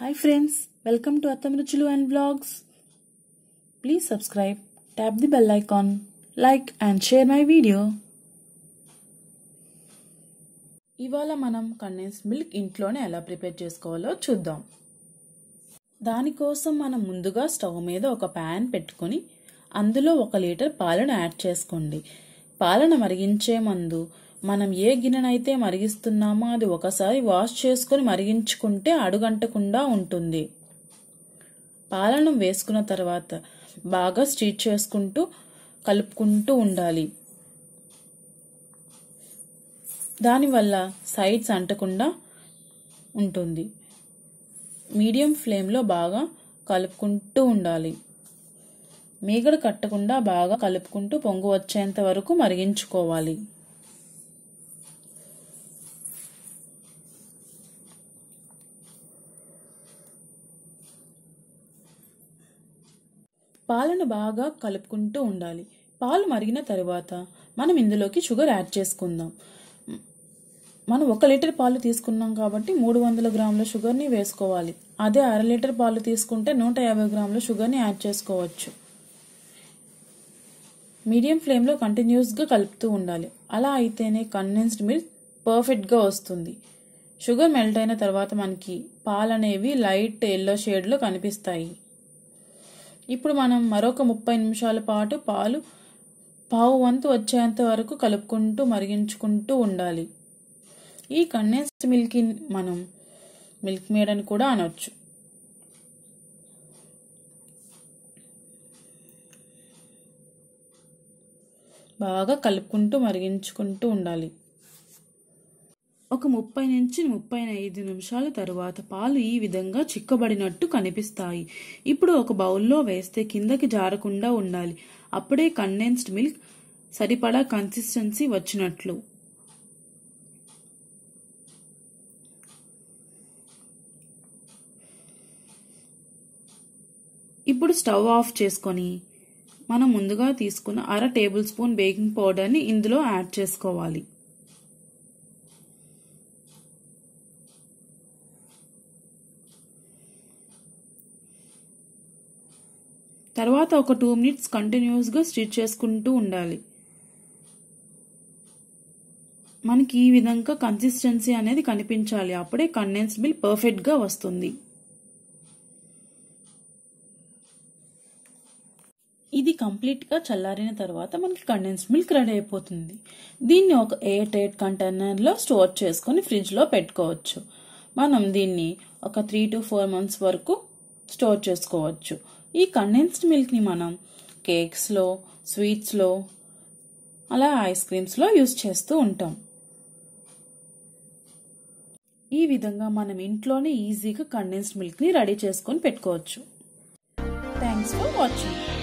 hi friends welcome to అత్తం రుచులు and blogs please subscribe tap the bell icon like and share my video ఇవాళ మనం condense milk ఇంట్లోనే ఎలా prepare చేసుకోవాలో చూద్దాం దానికోసం మనం ముందుగా స్టవ్ మీద ఒక ప్యాన్ పెట్టుకుని అందులో ఒక లీటర్ పాలను యాడ్ చేసుకోండి పాలను మరిగించే ముందు మనం ఏ గిన్నెనైతే మరిగిస్తున్నామో అది ఒకసారి వాష్ చేసుకుని మరిగించుకుంటే అడుగంటకుండా ఉంటుంది పాలను వేసుకున్న తర్వాత బాగా స్టీట్ చేసుకుంటూ కలుపుకుంటూ ఉండాలి దానివల్ల సైడ్స్ అంటకుండా ఉంటుంది మీడియం ఫ్లేమ్లో బాగా కలుపుకుంటూ ఉండాలి మీగడ కట్టకుండా బాగా కలుపుకుంటూ పొంగు వచ్చేంత వరకు మరిగించుకోవాలి పాలను బాగా కలుపుకుంటూ ఉండాలి పాలు మరిగిన తరువాత మనం ఇందులోకి షుగర్ యాడ్ చేసుకుందాం మనం ఒక లీటర్ పాలు తీసుకున్నాం కాబట్టి మూడు వందల గ్రాముల షుగర్ని వేసుకోవాలి అదే అర లీటర్ పాలు తీసుకుంటే నూట యాభై గ్రాముల షుగర్ని యాడ్ చేసుకోవచ్చు మీడియం ఫ్లేమ్లో కంటిన్యూస్గా కలుపుతూ ఉండాలి అలా అయితేనే కండెన్స్డ్ మిల్క్ పర్ఫెక్ట్గా వస్తుంది షుగర్ మెల్ట్ అయిన తర్వాత మనకి పాలు అనేవి లైట్ ఎల్లో షేడ్లో కనిపిస్తాయి ఇప్పుడు మనం మరొక ముప్పై నిమిషాల పాటు పాలు పావు వంతు వచ్చేంత వరకు కలుపుకుంటూ మరిగించుకుంటూ ఉండాలి ఈ కండెన్స్డ్ మిల్క్ని మనం మిల్క్ మేడ్ అని కూడా అనవచ్చు బాగా కలుపుకుంటూ మరిగించుకుంటూ ఉండాలి ఒక ముప్పై నుంచి ముప్పై ఐదు నిమిషాల తరువాత పాలు ఈ విధంగా చిక్కబడినట్టు కనిపిస్తాయి ఇప్పుడు ఒక బౌల్లో వేస్తే కిందకి జారకుండా ఉండాలి అప్పుడే కండెన్స్డ్ మిల్క్ సరిపడా కన్సిస్టెన్సీ వచ్చినట్లు ఇప్పుడు స్టవ్ ఆఫ్ చేసుకొని మనం ముందుగా తీసుకున్న అర టేబుల్ స్పూన్ బేకింగ్ పౌడర్ని ఇందులో యాడ్ చేసుకోవాలి తర్వాత ఒక టూ మినిట్స్ కంటిన్యూస్గా స్టిచ్ చేసుకుంటూ ఉండాలి మనకి ఈ విధంగా కన్సిస్టెన్సీ అనేది కనిపించాలి అప్పుడే కండెన్స్ మిల్క్ పర్ఫెక్ట్గా వస్తుంది ఇది కంప్లీట్గా చల్లారిన తర్వాత మనకి కండెన్స్ మిల్క్ రెడీ అయిపోతుంది దీన్ని ఒక ఎయిర్ టైట్ కంటైనర్లో స్టోర్ చేసుకొని ఫ్రిడ్జ్లో పెట్టుకోవచ్చు మనం దీన్ని ఒక త్రీ టు ఫోర్ మంత్స్ వరకు స్టోర్ చేసుకోవచ్చు ఈ కండెన్స్డ్ మిల్క్ని మనం కేక్స్లో స్వీట్స్లో అలా ఐస్ క్రీమ్స్లో యూజ్ చేస్తూ ఉంటాం ఈ విధంగా మనం ఇంట్లోనే ఈజీగా కండెన్స్డ్ మిల్క్ని రెడీ చేసుకొని పెట్టుకోవచ్చు థ్యాంక్స్ ఫర్ వాచింగ్